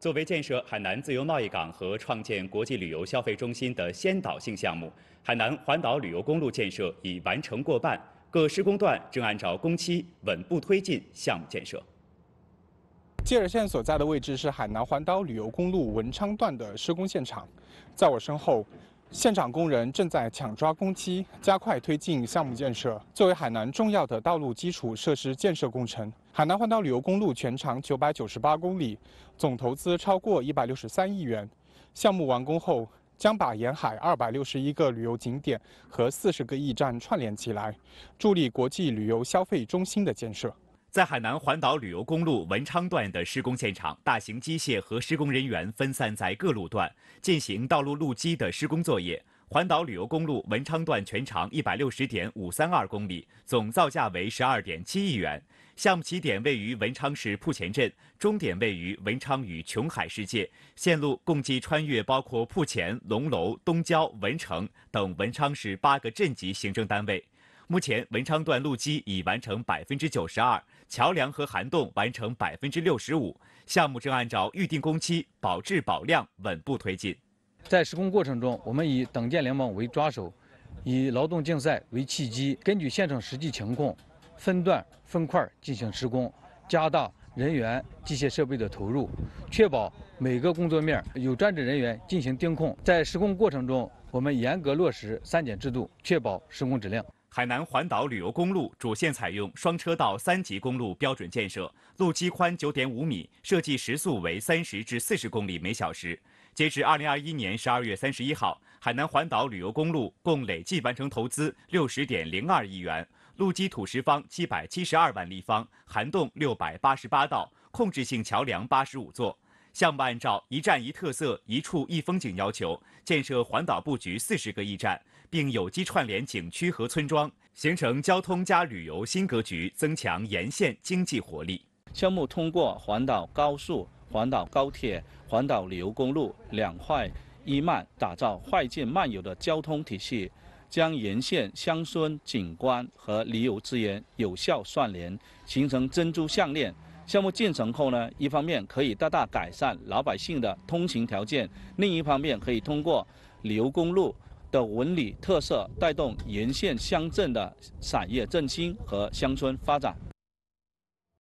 作为建设海南自由贸易港和创建国际旅游消费中心的先导性项目，海南环岛旅游公路建设已完成过半，各施工段正按照工期稳步推进项目建设。记者现在所在的位置是海南环岛旅游公路文昌段的施工现场，在我身后。现场工人正在抢抓工期，加快推进项目建设。作为海南重要的道路基础设施建设工程，海南环岛旅游公路全长九百九十八公里，总投资超过一百六十三亿元。项目完工后，将把沿海二百六十一个旅游景点和四十个驿站串联起来，助力国际旅游消费中心的建设。在海南环岛旅游公路文昌段的施工现场，大型机械和施工人员分散在各路段进行道路路基的施工作业。环岛旅游公路文昌段全长一百六十点五三二公里，总造价为十二点七亿元。项目起点位于文昌市铺前镇，终点位于文昌与琼海世界，线路共计穿越包括铺前、龙楼、东郊、文城等文昌市八个镇级行政单位。目前，文昌段路基已完成百分之九十二，桥梁和涵洞完成百分之六十五，项目正按照预定工期保质保量稳步推进。在施工过程中，我们以党建联盟为抓手，以劳动竞赛为契机，根据现场实际情况，分段分块进行施工，加大人员、机械设备的投入，确保每个工作面有专职人员进行盯控。在施工过程中，我们严格落实三检制度，确保施工质量。海南环岛旅游公路主线采用双车道三级公路标准建设，路基宽九点五米，设计时速为三十至四十公里每小时。截至二零二一年十二月三十一号，海南环岛旅游公路共累计完成投资六十点零二亿元，路基土石方七百七十二万立方，涵洞六百八十八道，控制性桥梁八十五座。项目按照一站一特色、一处一风景要求，建设环岛布局四十个驿站，并有机串联景区和村庄，形成交通加旅游新格局，增强沿线经济活力。项目通过环岛高速、环岛高铁、环岛旅游公路两快一慢，打造快进慢游的交通体系，将沿线乡村景观和旅游资源有效串联，形成珍珠项链。项目建成后呢，一方面可以大大改善老百姓的通行条件，另一方面可以通过旅游公路的文旅特色带动沿线乡镇的产业振兴和乡村发展。